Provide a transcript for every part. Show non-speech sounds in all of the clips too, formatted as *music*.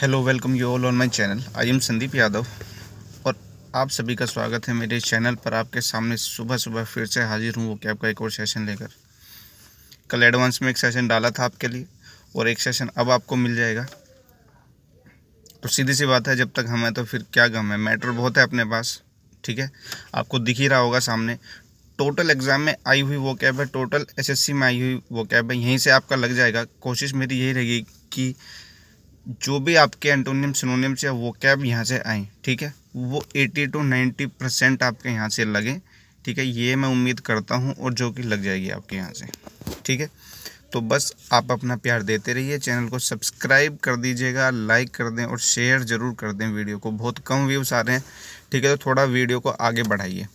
hello welcome you all on my channel I am Sandeep Yadav और आप सभी का स्वागत है मेरे चैनल पर आपके सामने सुबह सुबह फिर से हाजिर हूँ वो कैब का एक और सेशन लेकर कल एडवांस में एक सेशन डाला था आपके लिए और एक सेशन अब आपको मिल जाएगा तो सीधी सी बात है जब तक हम तो फिर क्या गम है मैटर बहुत है अपने पास ठीक है आपको दिख ही रहा होगा सामने टोटल एग्ज़ाम में आई हुई वो कैब है टोटल एसएससी में आई हुई वो कैब है यहीं से आपका लग जाएगा कोशिश मेरी यही रहेगी कि जो भी आपके एंटोनियम सिनोनिम्स या वो कैब यहाँ से आए ठीक है वो 80 टू 90 परसेंट आपके यहाँ से लगे ठीक है ये मैं उम्मीद करता हूँ और जो कि लग जाएगी आपके यहाँ से ठीक है तो बस आप अपना प्यार देते रहिए चैनल को सब्सक्राइब कर दीजिएगा लाइक कर दें और शेयर ज़रूर कर दें वीडियो को बहुत कम व्यूज़ आ रहे हैं ठीक है तो थोड़ा वीडियो को आगे बढ़ाइए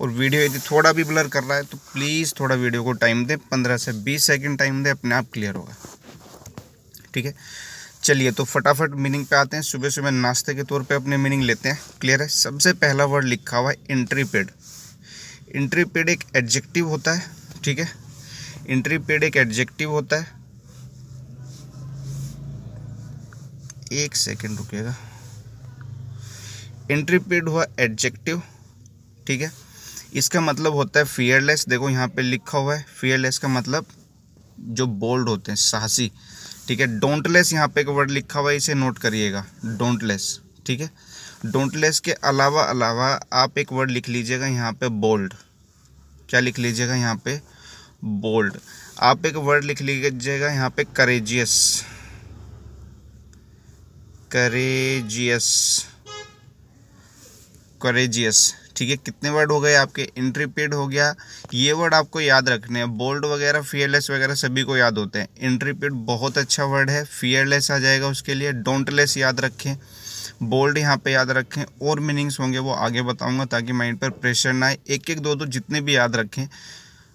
और वीडियो यदि थोड़ा भी ब्लर कर रहा है तो प्लीज़ थोड़ा वीडियो को टाइम दें पंद्रह से बीस सेकेंड टाइम दें अपने आप क्लियर होगा ठीक है चलिए तो फटाफट मीनिंग पे आते हैं सुबह सुबह नाश्ते के तौर पे अपने मीनिंग लेते हैं क्लियर है सबसे पहला वर्ड लिखा हुआ है इंट्रीपेड इंट्रीपेड एक एडजेक्टिव होता है ठीक है इंट्रीपेड एक एडजेक्टिव होता है एक सेकेंड रुकेगा इंट्रीपेड हुआ एडजेक्टिव ठीक है इसका मतलब होता है फियरलेस देखो यहाँ पे लिखा हुआ है फियरलेस का मतलब जो बोल्ड होते हैं साहसी ठीक है डोंटलेस यहाँ पे एक वर्ड लिखा हुआ है इसे नोट करिएगा डोंटलेस ठीक है डोंटलेस के अलावा अलावा आप एक वर्ड लिख लीजिएगा यहाँ पे बोल्ड क्या लिख लीजिएगा यहाँ पे बोल्ड आप एक वर्ड लिख लीजिएगा यहाँ पे करेजियस करेजियस करेजियस ठीक है कितने वर्ड हो गए आपके इंट्री पेड हो गया ये वर्ड आपको याद रखने हैं बोल्ड वगैरह फियरलेस वगैरह सभी को याद होते हैं इंट्री पेड बहुत अच्छा वर्ड है फियरलेस आ जाएगा उसके लिए डोंटलेस याद रखें बोल्ड यहाँ पे याद रखें और मीनिंग्स होंगे वो आगे बताऊँगा ताकि माइंड पर प्रेशर ना आए एक एक दो दो जितने भी याद रखें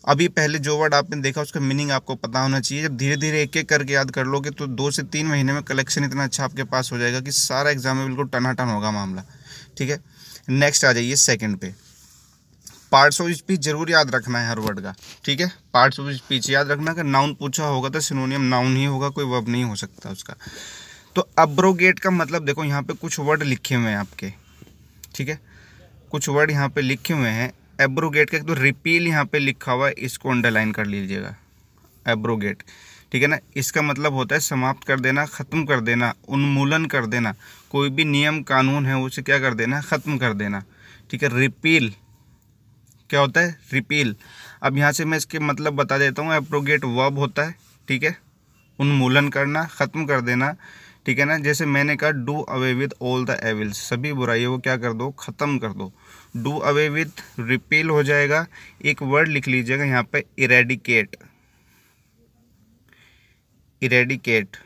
अभी पहले जो वर्ड आपने देखा उसका मीनिंग आपको पता होना चाहिए जब धीरे धीरे एक एक करके याद कर लोगे तो दो से तीन महीने में कलेक्शन इतना अच्छा आपके पास हो जाएगा कि सारा एग्जाम में बिल्कुल टनाटन होगा मामला ठीक है नेक्स्ट आ जाइए सेकंड पे पार्ट्स ऑफ स्पीच जरूर याद रखना है हर वर्ड का ठीक है पार्ट्स ऑफ स्पीच याद रखना अगर नाउन पूछा होगा तो सिनोनियम नाउन ही होगा कोई वर्ब नहीं हो सकता उसका तो अब्रोगेट का मतलब देखो यहाँ पे कुछ वर्ड लिखे हुए हैं आपके ठीक है कुछ वर्ड यहाँ पे लिखे हुए हैं एब्रोगेट का एक तो रिपील यहाँ पे लिखा हुआ है इसको अंडरलाइन कर लीजिएगा एब्रोगेट ठीक है ना इसका मतलब होता है समाप्त कर देना ख़त्म कर देना उन्मूलन कर देना कोई भी नियम कानून है उसे क्या कर देना ख़त्म कर देना ठीक है रिपील क्या होता है रिपील अब यहाँ से मैं इसके मतलब बता देता हूँ अप्रोगेट वर्ब होता है ठीक है उन्मूलन करना ख़त्म कर देना ठीक है ना जैसे मैंने कहा do away with all the evils सभी बुराइयों को क्या कर दो ख़त्म कर दो डू अवे विद रिपील हो जाएगा एक वर्ड लिख लीजिएगा यहाँ पे इरेडिकेट इरेडिकेट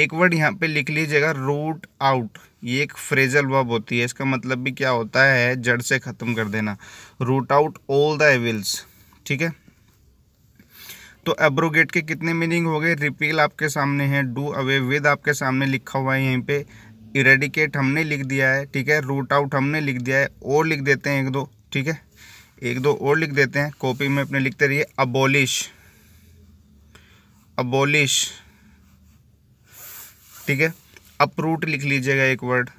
एक वर्ड यहाँ पे लिख लीजिएगा रूट आउट ये एक फ्रेजल वर्ब होती है इसका मतलब भी क्या होता है जड़ से ख़त्म कर देना root out all the evils ठीक है तो एब्रोगेट के कितने मीनिंग हो गए रिपील आपके सामने है डू अवे विद आपके सामने लिखा हुआ है यहीं पे इरेडिकेट हमने लिख दिया है ठीक है रूट आउट हमने लिख दिया है और लिख देते हैं एक दो ठीक है एक दो और लिख देते हैं कॉपी में अपने लिखते रहिए अबोलिश अबोलिश ठीक है अप्रूट लिख लीजिएगा एक वर्ड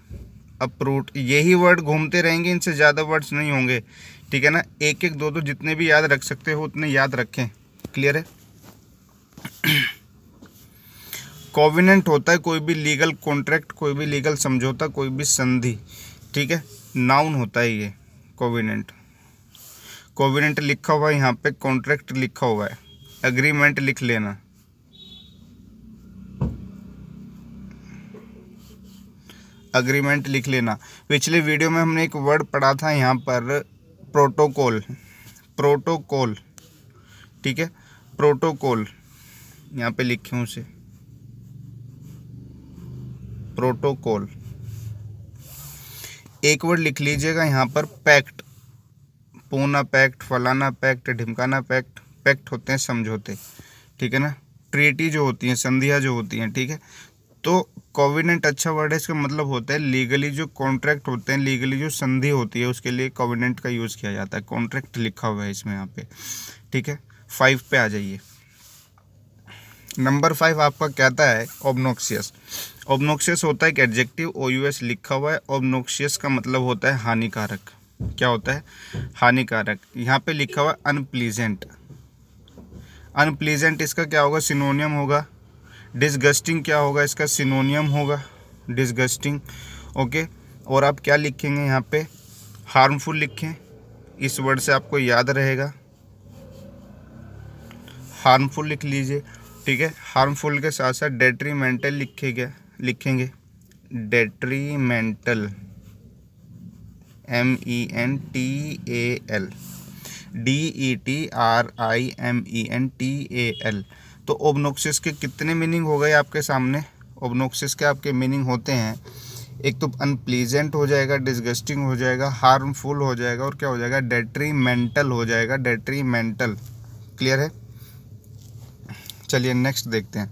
अप्रूट यही वर्ड घूमते रहेंगे इनसे ज़्यादा वर्ड्स नहीं होंगे ठीक है ना एक एक दो दो जितने भी याद रख सकते हो उतने याद रखें क्लियर है कोविनेंट *clears throat* होता है कोई भी लीगल कॉन्ट्रैक्ट कोई भी लीगल समझौता कोई भी संधि ठीक है नाउन होता है ये कोविनेंट कोविनेंट लिखा हुआ है यहाँ पे कॉन्ट्रैक्ट लिखा हुआ है एग्रीमेंट लिख लेना अग्रीमेंट लिख लेना पिछले वीडियो में हमने एक वर्ड पढ़ा था यहाँ पर प्रोटोकॉल प्रोटोकॉल ठीक है प्रोटोकॉल यहाँ पे लिखे उसे प्रोटोकॉल एक वर्ड लिख लीजिएगा यहाँ पर पैक्ट पूना पैक्ट फलाना पैक्ट ढिमकाना पैक्ट पैक्ट होते हैं समझौते ठीक है ना ट्रीटी जो होती हैं संधियाँ जो होती हैं ठीक है तो कॉविडेंट अच्छा वर्ड है इसका मतलब होता है लीगली जो कॉन्ट्रैक्ट होते हैं लीगली जो संधि होती है उसके लिए कॉविडेंट का यूज़ किया जाता है कॉन्ट्रैक्ट लिखा हुआ है इसमें यहाँ पे ठीक है फाइव पे आ जाइए नंबर फाइव आपका कहता है ओबनोक्सियस ओबनोक्सियस होता है एक एडजेक्टिव ओ यू एस लिखा हुआ है ओबनोक्सियस का मतलब होता है हानिकारक क्या होता है हानिकारक यहाँ पे लिखा हुआ है अनप्लीजेंट अनप्लीजेंट इसका क्या होगा सिनोनियम होगा डिसगस्टिंग क्या होगा इसका सिनोनियम होगा डिसगस्टिंग ओके और आप क्या लिखेंगे यहाँ पे हार्मफुल लिखें इस वर्ड से आपको याद रहेगा हार्मफुल लिख लीजिए ठीक है हार्मफुल के साथ साथ डेट्रीमेंटल लिखेगा लिखेंगे detrimental M E N T L D E T R I M E N T L तो ओबनोक्सिस के कितने मीनिंग हो गए आपके सामने ओबनोक्सिस के आपके मीनिंग होते हैं एक तो अनप्लीजेंट हो जाएगा डिस्गस्टिंग हो जाएगा हार्मफुल हो जाएगा और क्या हो जाएगा डेट्रीमेंटल हो जाएगा डेट्रीमेंटल क्लियर है चलिए नेक्स्ट देखते हैं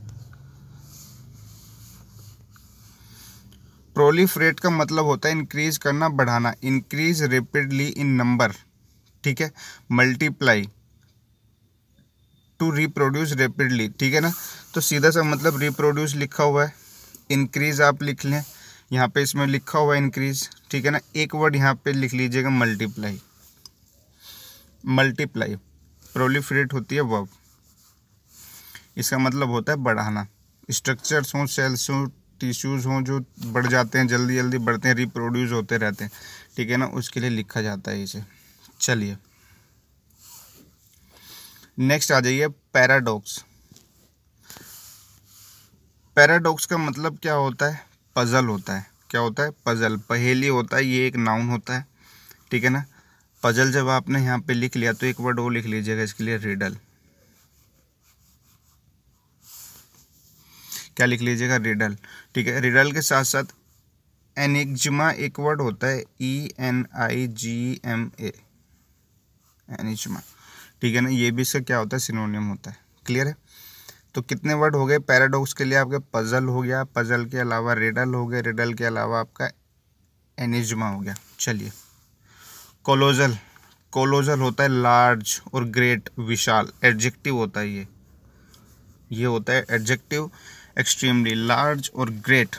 प्रोलिफ्रेट का मतलब होता है इंक्रीज करना बढ़ाना इंक्रीज रेपिडली इन नंबर ठीक है मल्टीप्लाई टू रिप्रोड्यूस रेपिडली ठीक है ना तो सीधा सा मतलब रिप्रोड्यूस लिखा हुआ है इंक्रीज आप लिख लें यहाँ पे इसमें लिखा हुआ है इंक्रीज ठीक है ना एक वर्ड यहाँ पे लिख लीजिएगा मल्टीप्लाई मल्टीप्लाई प्रोलीफ्रेट होती है वर्ब इसका मतलब होता है बढ़ाना स्ट्रक्चर्स हों सेल्स हों टिश्यूज़ हों जो बढ़ जाते हैं जल्दी जल्दी बढ़ते हैं रिप्रोड्यूस होते रहते हैं ठीक है ना उसके लिए लिखा जाता है इसे चलिए नेक्स्ट आ जाइए पैराडॉक्स पैराडॉक्स का मतलब क्या होता है पज़ल होता है क्या होता है पज़ल पहेली होता है ये एक नाउन होता है ठीक है ना पज़ल जब आपने यहाँ पे लिख लिया तो एक वर्ड वो लिख लीजिएगा इसके लिए रिडल क्या लिख लीजिएगा रिडल ठीक है रिडल के साथ साथ एनिग्मा एक वर्ड होता है E N I G M A ठीक है ना ये भी इसका क्या होता है सिनोनियम होता है क्लियर है तो कितने वर्ड हो गए पैराडॉक्स के लिए आपका पजल हो गया पजल के अलावा रेडल हो गया रेडल के अलावा आपका एनिजमा हो गया चलिए कोलोजल कोलोजल होता है लार्ज और ग्रेट विशाल एडजेक्टिव होता है ये ये होता है एडजेक्टिव एक्सट्रीमली लार्ज और ग्रेट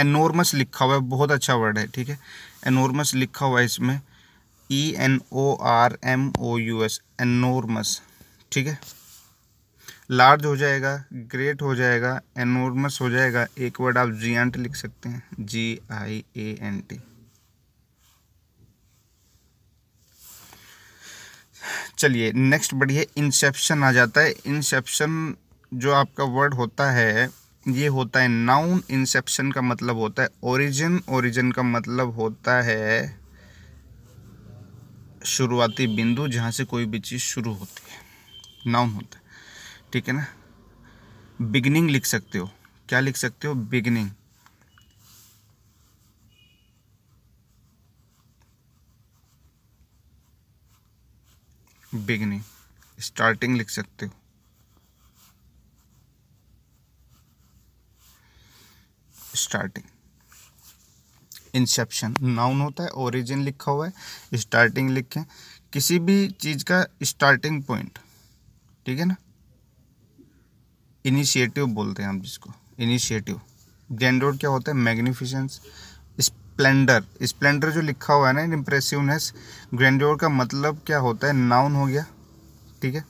एनॉर्मस लिखा हुआ है बहुत अच्छा वर्ड है ठीक है एनॉर्मस लिखा हुआ है इसमें E N O R M O U S enormous ठीक है लार्ज हो जाएगा ग्रेट हो जाएगा एनोरमस हो जाएगा एक वर्ड आप जियांट लिख सकते हैं G I A N T चलिए नेक्स्ट बढ़िया इंसेप्शन आ जाता है इंसेप्शन जो आपका वर्ड होता है ये होता है नाउन इंसेप्शन का मतलब होता है ओरिजिन ओरिजिन का मतलब होता है शुरुआती बिंदु जहाँ से कोई भी चीज़ शुरू होती है नाउन होता है ठीक है ना बिगनिंग लिख सकते हो क्या लिख सकते हो बिगनिंग बिगनिंग स्टार्टिंग लिख सकते हो स्टार्टिंग इंसेप्शन नाउन होता है ओरिजिन लिखा हुआ है स्टार्टिंग लिखें किसी भी चीज़ का स्टार्टिंग पॉइंट ठीक है ना इनिशिएटिव बोलते हैं हम जिसको इनिशिएटिव ग्रैंडोर क्या होता है मैग्निफिशेंस स्प्लेंडर स्प्लेंडर जो लिखा हुआ है ना इम्प्रेसिवनेस ग्रैंडोर का मतलब क्या होता है नाउन हो गया ठीक है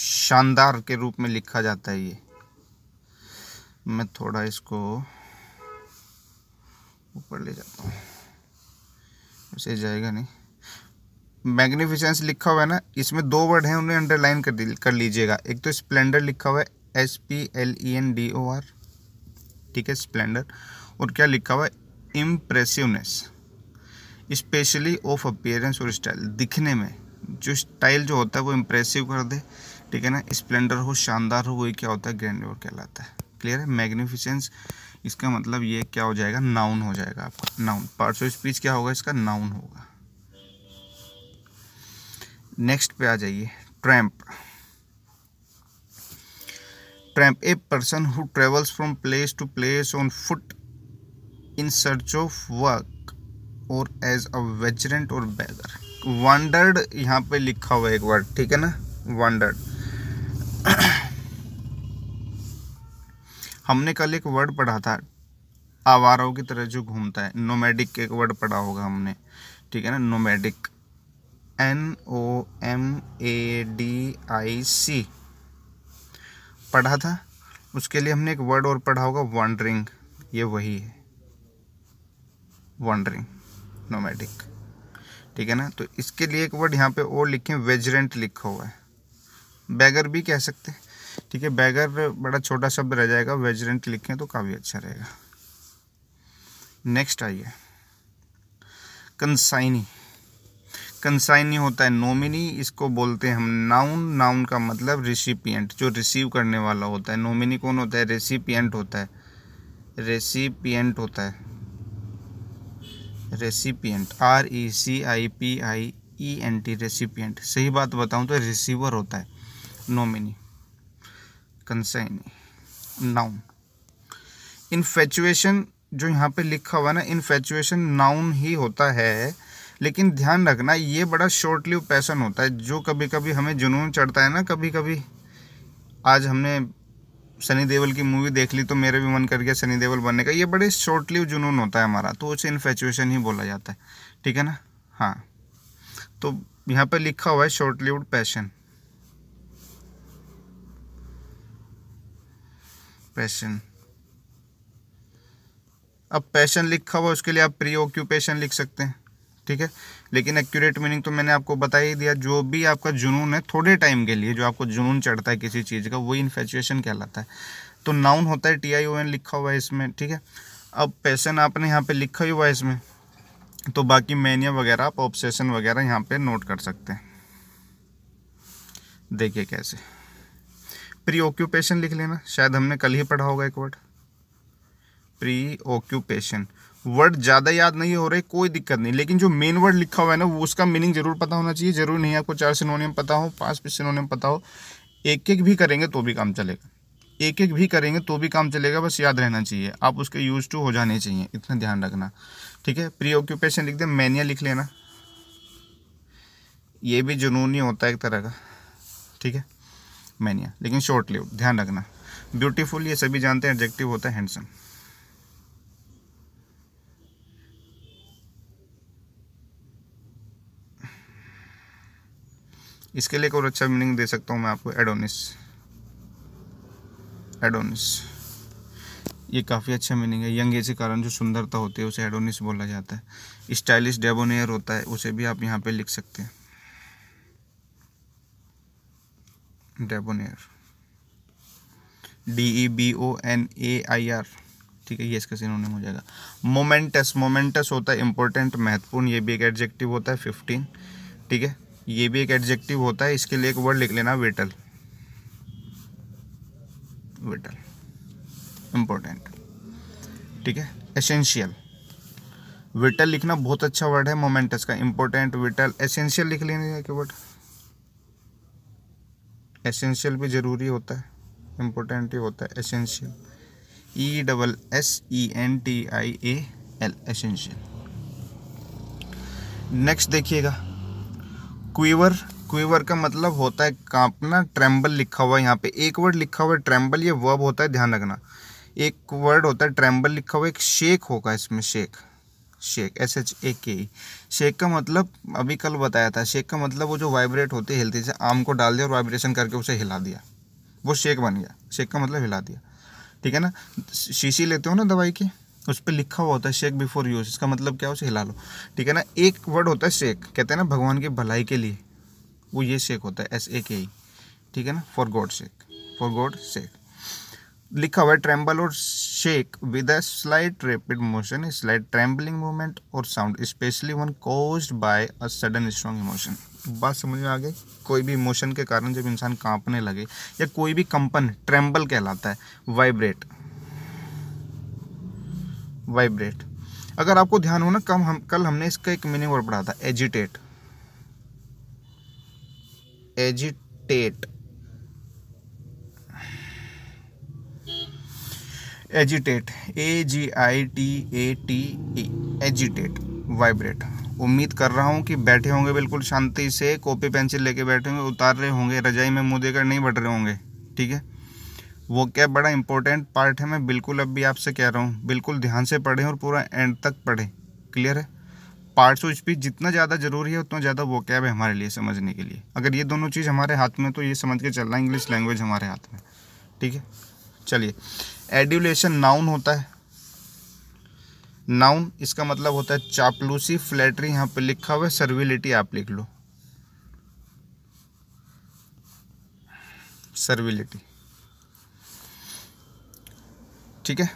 शानदार के रूप में लिखा जाता है ये मैं थोड़ा इसको ऊपर ले जाता हूँ ऐसे जाएगा नहीं मैग्निफिशेंस लिखा हुआ है ना इसमें दो वर्ड हैं उन्हें अंडरलाइन कर कर लीजिएगा एक तो स्प्लेंडर लिखा हुआ है S P L E N D O R ठीक है स्प्लेंडर और क्या लिखा हुआ है इम्प्रेसिवनेस स्पेशली ऑफ अपियरेंस और स्टाइल दिखने में जो स्टाइल जो होता है वो इम्प्रेसिव कर दे ठीक है ना स्प्लेंडर हो शानदार हो वही क्या होता है ग्रैंड कहलाता है क्लियर है मैग्निफिशेंस इसका मतलब ये क्या हो जाएगा नाउन हो जाएगा आपका नाउन पार्ट्स ऑफ स्पीच क्या होगा इसका नाउन होगा नेक्स्ट पे आ जाइए tramp tramp a person who travels from place to place on foot in search of work और एज अ वेजरेंट और बैगर वांडर्ड यहाँ पे लिखा हुआ एक वर्ड ठीक है ना वांडर्ड हमने कल एक वर्ड पढ़ा था आवारों की तरह जो घूमता है नोमेडिक एक वर्ड पढ़ा होगा हमने ठीक है ना nomadic N O M A D I C पढ़ा था उसके लिए हमने एक वर्ड और पढ़ा होगा वॉन्ड्रिंग ये वही है वॉन्ड्रिंग नोमेडिक ठीक है ना तो इसके लिए एक वर्ड यहाँ पे और लिखे वेजरेंट लिखा हुआ है बैगर भी कह सकते हैं ठीक है बैगर बड़ा छोटा शब्द रह जाएगा वेजरेंट लिखें तो काफ़ी अच्छा रहेगा नेक्स्ट आइए कंसाइनी कंसाइनी होता है नोमिनी इसको बोलते हैं हम नाउन नाउन का मतलब रिसिपियंट जो रिसीव करने वाला होता है नोमिनी कौन होता है रेसिपियंट होता है रेसिपियंट होता है recipient R E C I P I E N T recipient सही बात बताऊं तो रिसीवर होता है नोमिनी कंसाइन नाउन इन्फेचुएशन जो यहाँ पे लिखा हुआ ना इन्फेचुएशन नाउन ही होता है लेकिन ध्यान रखना ये बड़ा शॉर्ट लिव पैसन होता है जो कभी कभी हमें जुनून चढ़ता है ना कभी कभी आज हमने सनी देवल की मूवी देख ली तो मेरे भी मन कर गया सनी देवल बनने का ये बड़े शॉर्ट लिव जुनून होता है हमारा तो उसे इन्फेचुएशन ही बोला जाता है ठीक है ना हाँ तो यहाँ पर लिखा हुआ है शॉर्ट लिव पैशन पैशन अब पैशन लिखा हुआ उसके लिए आप प्री ऑक्यूपेशन लिख सकते हैं ठीक है लेकिन एक्यूरेट मीनिंग तो मैंने आपको बता ही दिया जो भी आपका जुनून है थोड़े टाइम के लिए जो आपको जुनून चढ़ता है किसी चीज़ का वही इन्फेचुएशन कहलाता है तो नाउन होता है टी आई ओ एन लिखा हुआ है इसमें ठीक है अब पैशन आपने यहाँ पे लिखा ही हुआ है इसमें तो बाकी मैनिया वगैरह आप ऑब्सेशन वगैरह यहाँ पे नोट कर सकते हैं देखिए कैसे प्री ऑक्यूपेशन लिख लेना शायद हमने कल ही पढ़ा होगा एक वर्ड प्री ऑक्यूपेशन वर्ड ज़्यादा याद नहीं हो रहे कोई दिक्कत नहीं लेकिन जो मेन वर्ड लिखा हुआ है ना वो उसका मीनिंग जरूर पता होना चाहिए जरूर नहीं आपको चार सिनोनियम पता हो पाँच सिनोनियम पता हो एक एक भी करेंगे तो भी काम चलेगा एक एक भी करेंगे तो भी काम चलेगा बस याद रहना चाहिए आप उसके यूज टू हो जाने चाहिए इतना ध्यान रखना ठीक है प्री ऑक्यूपेशन लिख दे मैनिया लिख लेना ये भी जुनून ही होता है एक तरह का ठीक है मैनिया लेकिन शॉर्ट लिव ध्यान रखना ब्यूटीफुल ये सभी जानते हैं एडजेक्टिव होता है हैंडसम इसके लिए एक और अच्छा मीनिंग दे सकता हूँ मैं आपको एडोनिस एडोनिस ये काफ़ी अच्छा मीनिंग है यंग एज के कारण जो सुंदरता होती है उसे एडोनिस बोला जाता है स्टाइलिश डेबोनियर होता है उसे भी आप यहाँ पे लिख सकते हैं debonair D E B O N A I R ठीक है ये इसका में हो जाएगा मोमेंटस मोमेंटस होता है इंपॉर्टेंट महत्वपूर्ण ये भी एक एडजेक्टिव होता है फिफ्टीन ठीक है ये भी एक एडजेक्टिव होता है इसके लिए एक वर्ड लिख लेना वेटल वेटल इम्पोर्टेंट ठीक है एसेंशियल विटल लिखना बहुत अच्छा वर्ड है मोमेंटस का इंपॉर्टेंट विटल एसेंशियल लिख लेना के वर्ड एसेंशियल भी ज़रूरी होता है इम्पोर्टेंट ही होता है essential E double S E N T I A L essential next देखिएगा क्वीवर क्वीवर का मतलब होता है कांपना ट्रेम्बल लिखा हुआ है यहाँ पे एक वर्ड लिखा हुआ है ट्रेम्बल ये वर्ब होता है ध्यान रखना एक वर्ड होता है ट्रेम्बल लिखा हुआ एक शेक होगा इसमें शेख shake S H A K shake का मतलब अभी कल बताया था शेक का मतलब वो जो वाइब्रेट होते है हिलते जैसे आम को डाल दिया और वाइब्रेशन करके उसे हिला दिया वो शेक बन गया शेक का मतलब हिला दिया ठीक है ना शीशी लेते हो ना दवाई की उस पर लिखा हुआ होता है शेक बिफोर यूज इसका मतलब क्या उसे हिला लो ठीक है ना एक वर्ड होता है शेक कहते हैं ना भगवान की भलाई के लिए वो ये शेक होता है एस ए के ई ठीक है ना for God sake for God sake लिखा हुआ है ट्रेम्बल और shake with a slight rapid motion slight trembling movement और sound especially one caused by a sudden strong emotion बात समझ में आ गई कोई भी इमोशन के कारण जब इंसान कांपने लगे या कोई भी कंपन ट्रेम्बल कहलाता है वाइब्रेट वाइब्रेट अगर आपको ध्यान हो ना कम हम कल हमने इसका एक मीनिंग और पढ़ा था agitate agitate agitate A G I T A T E agitate vibrate उम्मीद कर रहा हूँ कि बैठे होंगे बिल्कुल शांति से कॉपी पेंसिल लेके बैठे होंगे उतार रहे होंगे रजाई में मुँह देकर नहीं बढ़ रहे होंगे ठीक है वो क्या बड़ा इंपॉर्टेंट पार्ट है मैं बिल्कुल अब भी आपसे कह रहा हूँ बिल्कुल ध्यान से पढ़ें और पूरा एंड तक पढ़ें क्लियर है पार्ट्स ऑफ स्पीच जितना ज़्यादा ज़रूरी है उतना ज़्यादा वो कैब है हमारे लिए समझने के लिए अगर ये दोनों चीज़ हमारे हाथ में तो ये समझ के चलना इंग्लिश लैंग्वेज हमारे हाथ में ठीक है चलिए एड्यूलेशन नाउन होता है नाउन इसका मतलब होता है चापलूसी फ्लैटरी यहां पे लिखा हुआ है सर्विलिटी आप लिख लो सर्विलिटी ठीक है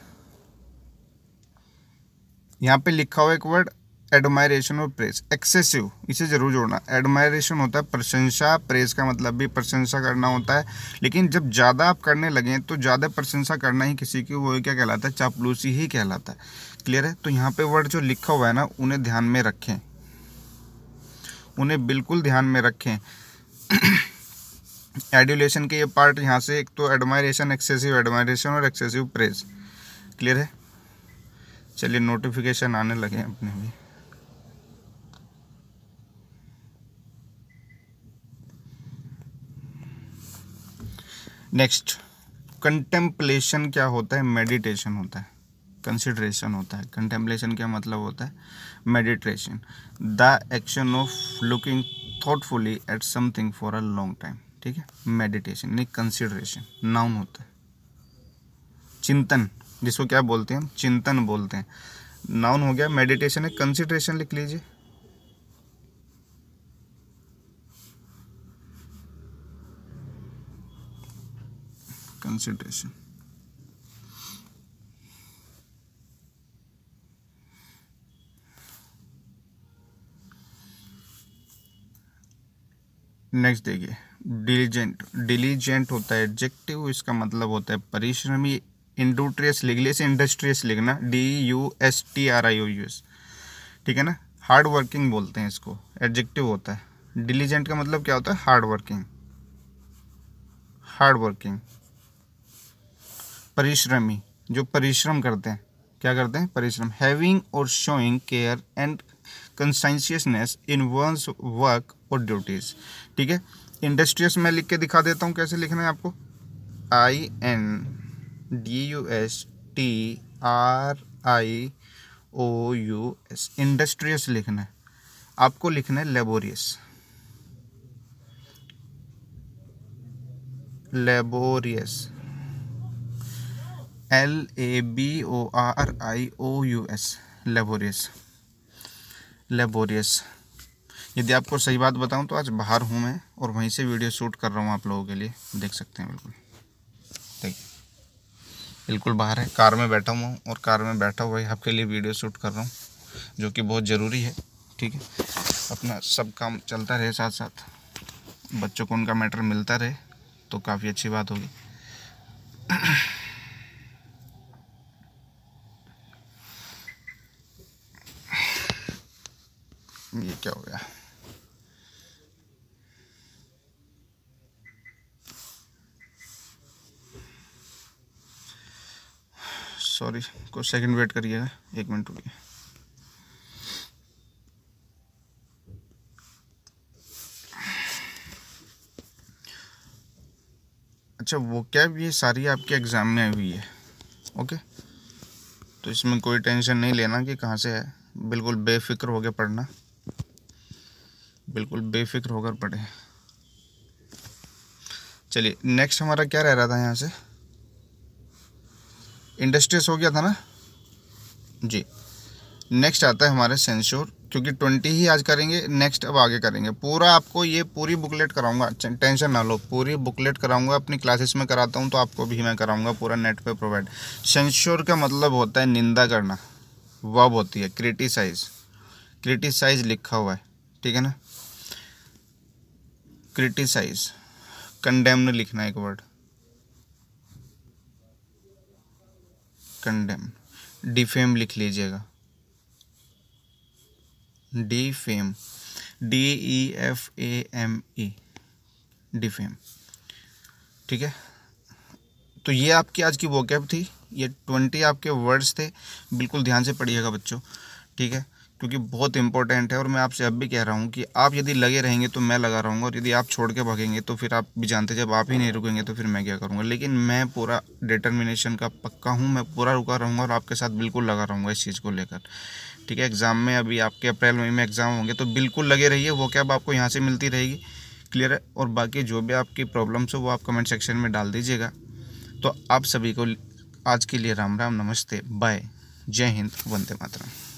यहां पे लिखा हुआ एक वर्ड एडमायरेशन और प्रेस एक्सेसिव इसे जरूर जोड़ना एडमायरेशन होता है प्रशंसा प्रेस का मतलब भी प्रशंसा करना होता है लेकिन जब ज़्यादा आप करने लगें तो ज़्यादा प्रशंसा करना ही किसी की वो क्या कहलाता है चापलूसी ही कहलाता है क्लियर है तो यहाँ पे वर्ड जो लिखा हुआ है ना उन्हें ध्यान में रखें उन्हें बिल्कुल ध्यान में रखें एडुलेशन *clears throat* के ये पार्ट यहाँ से एक तो एडमायरेशन एक्सेसिव एडमायरेशन और एक्सेसिव प्रेस क्लियर है चलिए नोटिफिकेशन आने लगे हैं अपने भी नेक्स्ट कंटेम्पलेशन क्या होता है मेडिटेशन होता है कंसिड्रेशन होता है कंटेम्पलेशन क्या मतलब होता है meditation the action of looking thoughtfully at something for a long time ठीक है मेडिटेशन यानी कंसिड्रेशन नाउन होता है चिंतन जिसको क्या बोलते हैं चिंतन बोलते हैं नाउन हो गया मेडिटेशन है कंसिडरेशन लिख लीजिए consideration नेक्स्ट देखिए डिलीजेंट डिलीजेंट होता है एडजेक्टिव इसका मतलब होता है परिश्रमी इंडोट्रियस लिख लिए इंडस्ट्रियस लिखना D U S T R I O U S ठीक है ना हार्ड वर्किंग बोलते हैं इसको एडजेक्टिव होता है डिलीजेंट का मतलब क्या होता है हार्ड वर्किंग हार्ड वर्किंग परिश्रमी जो परिश्रम करते हैं क्या करते हैं परिश्रम हैविंग और showing care and conscientiousness in one's work और ड्यूटीज ठीक है इंडस्ट्रियस मैं लिख के दिखा देता हूँ कैसे लिखना है आपको I N D U S T R I O U S industrious लिखना है आपको लिखना है laborious laborious L A B O R I O U S laborious laborious यदि आपको सही बात बताऊं तो आज बाहर हूं मैं और वहीं से वीडियो शूट कर रहा हूं आप लोगों के लिए देख सकते हैं बिल्कुल देखिए बिल्कुल बाहर है कार में बैठा हुआ और कार में बैठा हुआ ही आपके लिए वीडियो शूट कर रहा हूँ जो कि बहुत ज़रूरी है ठीक है अपना सब काम चलता रहे साथ साथ बच्चों को उनका मैटर मिलता रहे तो काफ़ी अच्छी बात होगी ये क्या हो गया सॉरी कुछ सेकंड वेट करिएगा एक मिनट रुकिए अच्छा वो कैब ये सारी आपके एग्ज़ाम में हुई है ओके तो इसमें कोई टेंशन नहीं लेना कि कहाँ से है बिल्कुल बेफिक्र होकर पढ़ना बिल्कुल बेफिक्र होकर पढ़े चलिए नेक्स्ट हमारा क्या रह रहा था यहाँ से इंडस्ट्रीज हो गया था ना जी नेक्स्ट आता है हमारे सेंश्योर क्योंकि ट्वेंटी ही आज करेंगे नेक्स्ट अब आगे करेंगे पूरा आपको ये पूरी बुकलेट कराऊंगा टेंशन ना लो पूरी बुकलेट कराऊंगा अपनी क्लासेस में कराता हूँ तो आपको भी मैं कराऊंगा पूरा नेट पे प्रोवाइड सेंश्योर का मतलब होता है निंदा करना वब होती है क्रिटिसाइज क्रिटिसाइज लिखा हुआ है ठीक है ना क्रिटिसाइज कंडेम्ड लिखना एक वर्ड कंडेम डिफेम लिख लीजिएगा defame D E F A M E defame ठीक है तो ये आपकी आज की वोकैब थी ये ट्वेंटी आपके वर्ड्स थे बिल्कुल ध्यान से पढ़िएगा बच्चों ठीक है क्योंकि बहुत इंपॉर्टेंट है और मैं आपसे अब भी कह रहा हूँ कि आप यदि लगे रहेंगे तो मैं लगा रहूँगा और यदि आप छोड़ के भागेंगे तो फिर आप भी जानते जब आप ही नहीं रुकेंगे तो फिर मैं क्या करूँगा लेकिन मैं पूरा डिटर्मिनेशन का पक्का हूँ मैं पूरा रुका रहूँगा और आपके साथ बिल्कुल लगा रहूँगा इस चीज़ को लेकर ठीक है एग्ज़ाम में अभी आपके अप्रैल मई में एग्ज़ाम होंगे तो बिल्कुल लगे रहिए वो कैब आपको यहाँ से मिलती रहेगी क्लियर है और बाकी जो भी आपकी प्रॉब्लम्स हो वो आप कमेंट सेक्शन में डाल दीजिएगा तो आप सभी को आज के लिए राम राम नमस्ते बाय जय हिंद वंदे मातरम